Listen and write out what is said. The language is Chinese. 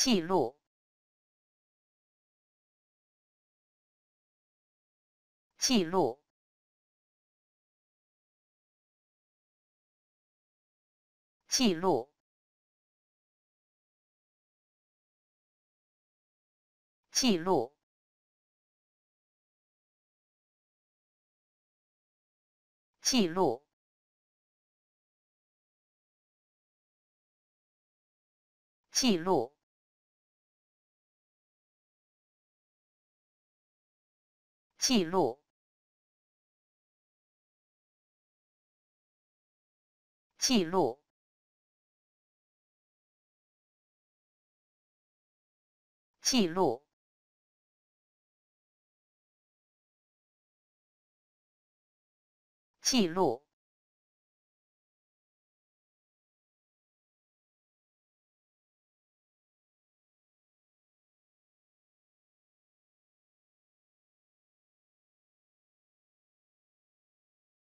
记录，记录，记录，记录，记录，记录。记录，记录，记录，记录。